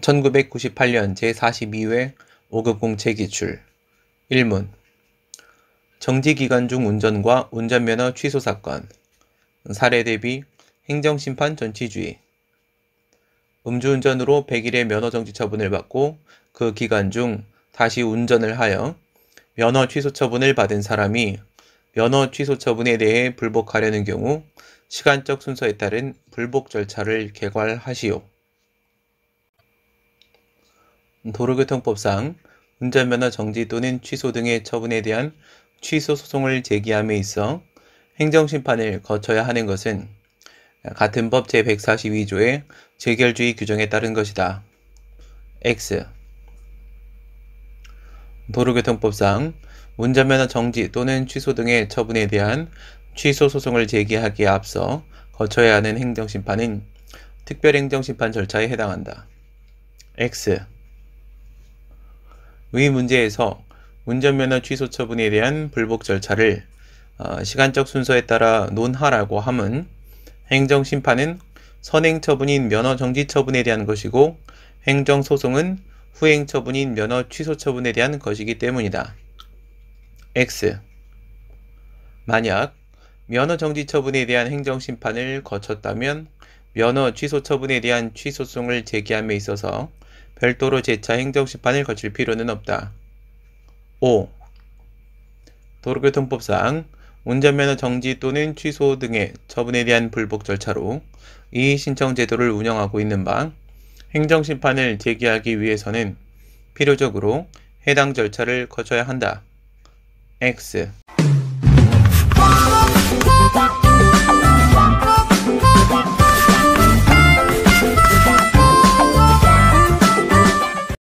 1998년 제42회 5급 공채 기출 1문 정지 기간 중 운전과 운전면허 취소 사건 사례 대비 행정심판 전치주의 음주운전으로 100일의 면허정지 처분을 받고 그 기간 중 다시 운전을 하여 면허 취소 처분을 받은 사람이 면허 취소 처분에 대해 불복하려는 경우 시간적 순서에 따른 불복 절차를 개괄하시오. 도로교통법상 운전면허 정지 또는 취소 등의 처분에 대한 취소 소송을 제기함에 있어 행정심판을 거쳐야 하는 것은 같은 법 제142조의 재결주의 규정에 따른 것이다. X. 도로교통법상 운전면허 정지 또는 취소 등의 처분에 대한 취소 소송을 제기하기에 앞서 거쳐야 하는 행정심판은 특별행정심판 절차에 해당한다. X. 위 문제에서 운전면허 취소 처분에 대한 불복 절차를 어, 시간적 순서에 따라 논하라고 함은 행정심판은 선행 처분인 면허 정지 처분에 대한 것이고 행정소송은 후행 처분인 면허 취소 처분에 대한 것이기 때문이다. X. 만약 면허 정지 처분에 대한 행정 심판을 거쳤다면 면허 취소 처분에 대한 취소송을 제기함에 있어서 별도로 재차 행정 심판을 거칠 필요는 없다. 5. 도로교통법상 운전면허 정지 또는 취소 등의 처분에 대한 불복 절차로 이의 신청 제도를 운영하고 있는 바 행정 심판을 제기하기 위해서는 필요적으로 해당 절차를 거쳐야 한다. X